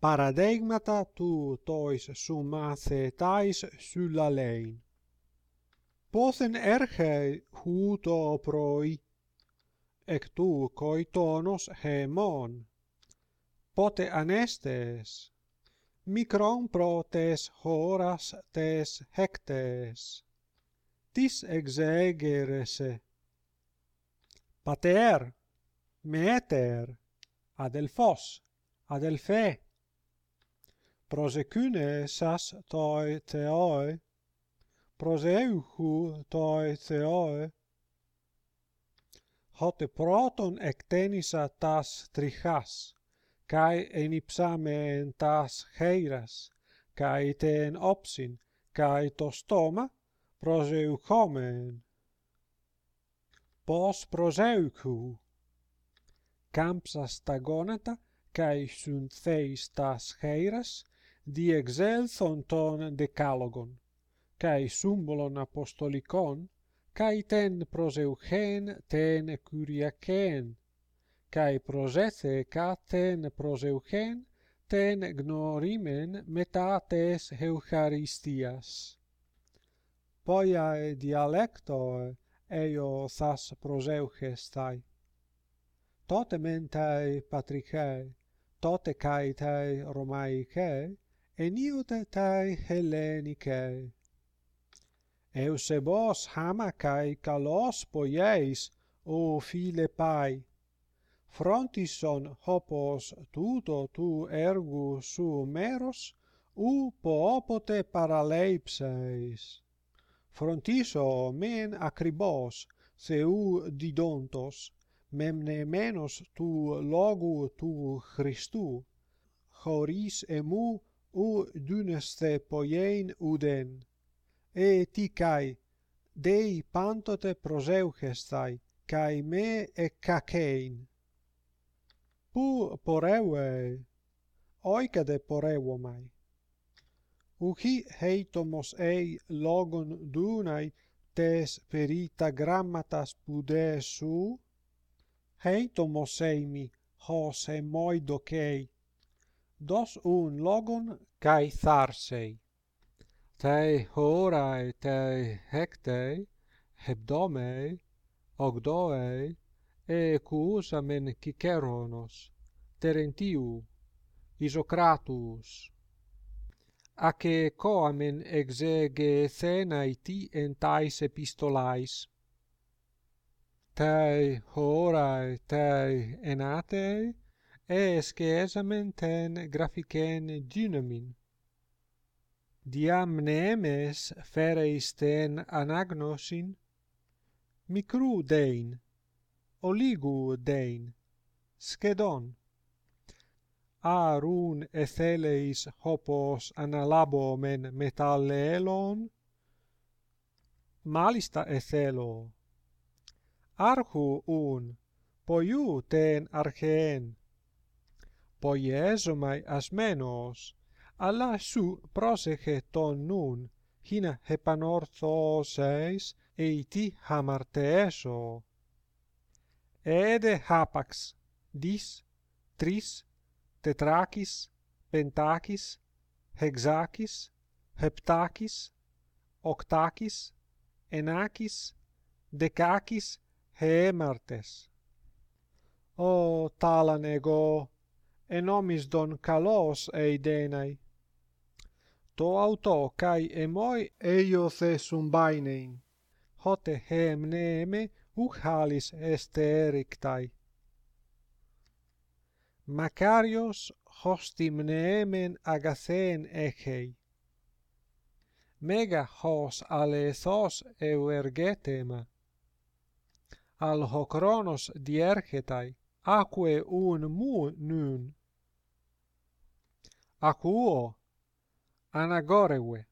PARADEIGMATA TUTOIS SUMATHETAIS SU LALEIN. POTEN ERHE HUTO PROIT? EC TU COITONOS HEMON. POTE ANESTES? MICRON PROTES HORAS TES HECTES. TIS EXEGERESE. PATER, METER, ADELFOS, ADELFE. Prozecune sas toi teoe. Prozeuchu toi teoe. Hote proton ectenisa tas trichas, kai inipsamen tas cheiras, kai ten opsin, kai to stoma, prozeuchomen. Pos prozeuchu? Campsas ta gonata, kai sun theis tas di exelson ton decalogon kai symbolon apostolicon kai ten proseuchen ten kyriaken kai prosethe ka ten proseuchen ten gnorimen metates eucharistias poia e dialecto eio sas proseuche Tote totementai patrichei tote caitei romaicei Eniota tai Hellenike Eusebos hamakai kalos poieis o phile pai frontison hopos touto tou ergou sou meros ou po paraleipsais. paralepsais frontis o men acribos se u didontos memne menos tu logou tu Christou choris emu u duneste poiein uden e ti dei pantote proseuchestai kai me e kakein pu porewe oi kade porewo mai u chi heitomos ei logon dunai tes perita grammata spude su heitomos ei mi hos e dos un logon kai tharsei. Tei horae tai hektei hebdomei, ogdoei, e cuusamen ciceronos, terentiu, isocratus. Ace coamen exege thenae ti en tais epistolais, Tei horae tei enatei, esce esamen ten graphicen dynamin. Diam neemes fereis ten anagnosin? Micru dein, oligu dein, skedon. Arun run etheleis hopos analabomen metalleelon? Malista ethelo. Arhu un, poiu ten archeen, poiesomai asmenos alla su prosege ton nun hina hepanortho seis eiti hamarte ede hapax dis tris tetrakis pentakis hexakis heptakis octakis enakis decakis hemartes o talan ego enomis don kalos e idenai to auto kai e moi e io hote hem neme uchalis halis este erictai macarios hostim nemen agasen echei mega hos alesos e ergetem al hokronos diergetai aquae un mu nun acuo anagorewe